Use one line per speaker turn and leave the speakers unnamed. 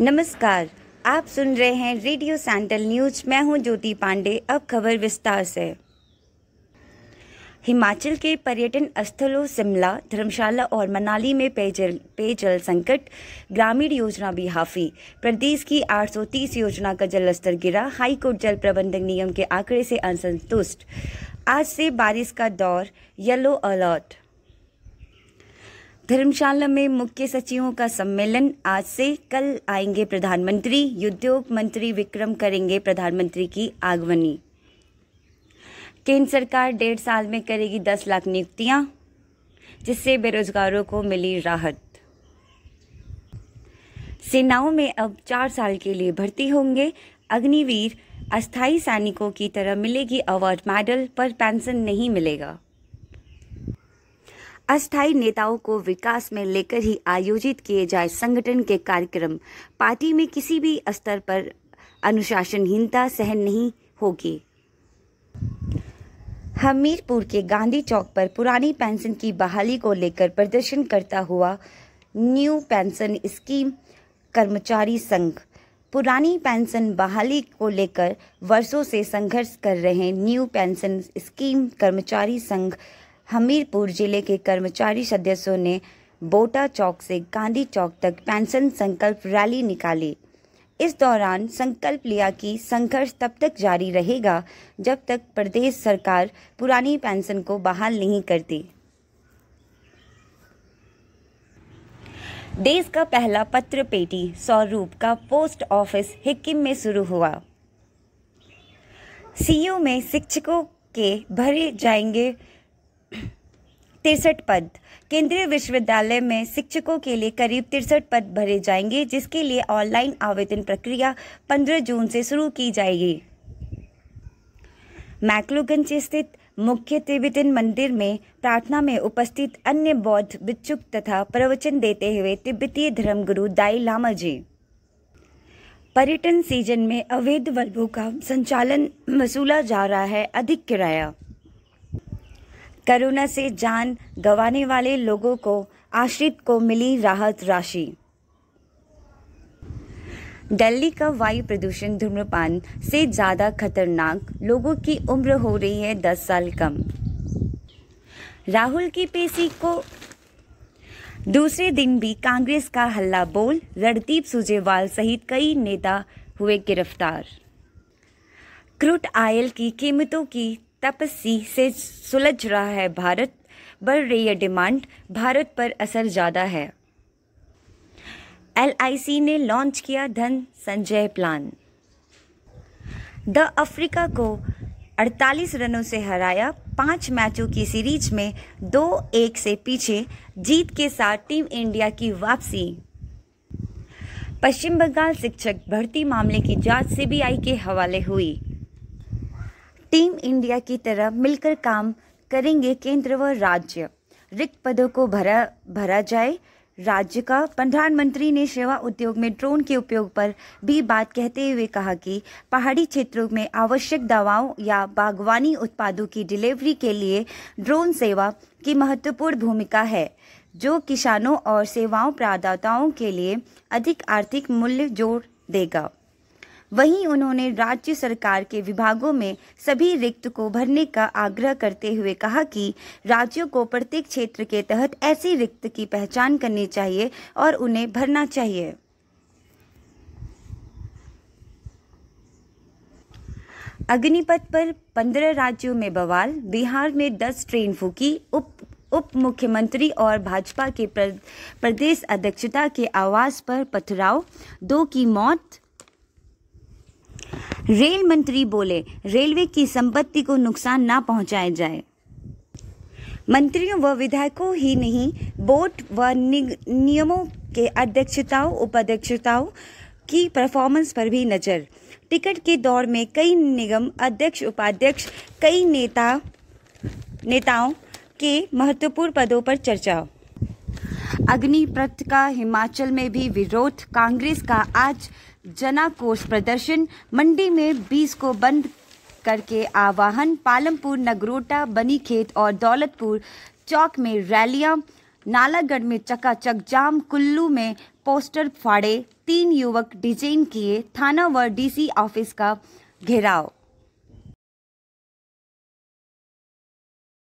नमस्कार आप सुन रहे हैं रेडियो सैंटल न्यूज मैं हूं ज्योति पांडे अब खबर विस्तार से हिमाचल के पर्यटन स्थलों शिमला धर्मशाला और मनाली में पेयजल पेयजल संकट ग्रामीण योजना भी हाफी प्रदेश की 830 योजना का जल स्तर गिरा हाईकोर्ट जल प्रबंधन नियम के आंकड़े से असंतुष्ट आज से बारिश का दौर येलो अलर्ट धर्मशाला में मुख्य सचिवों का सम्मेलन आज से कल आएंगे प्रधानमंत्री उद्योग मंत्री विक्रम करेंगे प्रधानमंत्री की आगवनी केंद्र सरकार डेढ़ साल में करेगी दस लाख नियुक्तियां जिससे बेरोजगारों को मिली राहत सेनाओं में अब चार साल के लिए भर्ती होंगे अग्निवीर अस्थाई सैनिकों की तरह मिलेगी अवार्ड मेडल पर पेंशन नहीं मिलेगा अस्थायी नेताओं को विकास में लेकर ही आयोजित किए जाए संगठन के कार्यक्रम पार्टी में किसी भी स्तर पर अनुशासनहीनता सहन नहीं होगी हमीरपुर के गांधी चौक पर पुरानी पेंशन की बहाली को लेकर प्रदर्शन करता हुआ न्यू पेंशन स्कीम कर्मचारी संघ पुरानी पेंशन बहाली को लेकर वर्षों से संघर्ष कर रहे न्यू पेंशन स्कीम कर्मचारी संघ हमीरपुर जिले के कर्मचारी सदस्यों ने बोटा चौक से गांधी चौक तक पेंशन संकल्प रैली निकाली इस दौरान संकल्प लिया कि संघर्ष तब तक जारी रहेगा जब तक प्रदेश सरकार पुरानी पेंशन को बहाल नहीं करती देश का पहला पत्र पेटी स्वरूप का पोस्ट ऑफिस हिक्किम में शुरू हुआ सीयू में शिक्षकों के भरे जाएंगे तिरसठ पद केंद्रीय विश्वविद्यालय में शिक्षकों के लिए करीब तिरसठ पद भरे जाएंगे जिसके लिए ऑनलाइन आवेदन प्रक्रिया 15 जून से शुरू की जाएगी मैकलोगंज स्थित मुख्य तिब्बतन मंदिर में प्रार्थना में उपस्थित अन्य बौद्ध भिक्षुक तथा प्रवचन देते हुए तिब्बतीय धर्मगुरु दाई लामा जी पर्यटन सीजन में अवैध वर्गों का संचालन वसूला जा रहा है अधिक किराया कोरोना से जान गंवाने वाले लोगों को आश्रित को मिली राहत राशि दिल्ली का वायु प्रदूषण धूम्रपान से ज़्यादा खतरनाक लोगों की उम्र हो रही है दस साल कम राहुल की पेशी को दूसरे दिन भी कांग्रेस का हल्ला बोल रणदीप सुजेवाल सहित कई नेता हुए गिरफ्तार क्रूड आयल की कीमतों की तपस्सी से सुलझ रहा है भारत बढ़ रही है डिमांड भारत पर असर ज़्यादा है एल ने लॉन्च किया धन संजय प्लान द अफ्रीका को 48 रनों से हराया पांच मैचों की सीरीज में दो एक से पीछे जीत के साथ टीम इंडिया की वापसी पश्चिम बंगाल शिक्षक भर्ती मामले की जांच सीबीआई के हवाले हुई टीम इंडिया की तरह मिलकर काम करेंगे केंद्र व राज्य रिक्त पदों को भरा भरा जाए राज्य का प्रधानमंत्री ने सेवा उद्योग में ड्रोन के उपयोग पर भी बात कहते हुए कहा कि पहाड़ी क्षेत्रों में आवश्यक दवाओं या बागवानी उत्पादों की डिलीवरी के लिए ड्रोन सेवा की महत्वपूर्ण भूमिका है जो किसानों और सेवाओं प्रदाताओं के लिए अधिक आर्थिक मूल्य जोड़ देगा वहीं उन्होंने राज्य सरकार के विभागों में सभी रिक्त को भरने का आग्रह करते हुए कहा कि राज्यों को प्रत्येक क्षेत्र के तहत ऐसी रिक्त की पहचान करनी चाहिए और उन्हें भरना चाहिए अग्निपथ पर पंद्रह राज्यों में बवाल बिहार में दस ट्रेन फूकी उप उप मुख्यमंत्री और भाजपा के प्रदेश अध्यक्षता के आवास पर पथराव दो की मौत रेल मंत्री बोले रेलवे की संपत्ति को नुकसान ना पहुंचाया जाए मंत्रियों व विधायकों ही नहीं बोर्ड व नियमों के अध्यक्षताओं उपाध्यक्षताओं की परफॉर्मेंस पर भी नज़र टिकट के दौर में कई निगम अध्यक्ष उपाध्यक्ष कई नेता नेताओं के महत्वपूर्ण पदों पर चर्चा अग्निप्रथ का हिमाचल में भी विरोध कांग्रेस का आज जनाकोष प्रदर्शन मंडी में 20 को बंद करके आवाहन पालमपुर नगरोटा बनीखेत और दौलतपुर चौक में रैलियां नालागढ़ में चकाचक जाम कुल्लू में पोस्टर फाड़े तीन युवक डिजेन किए थाना व डीसी ऑफिस का घेराव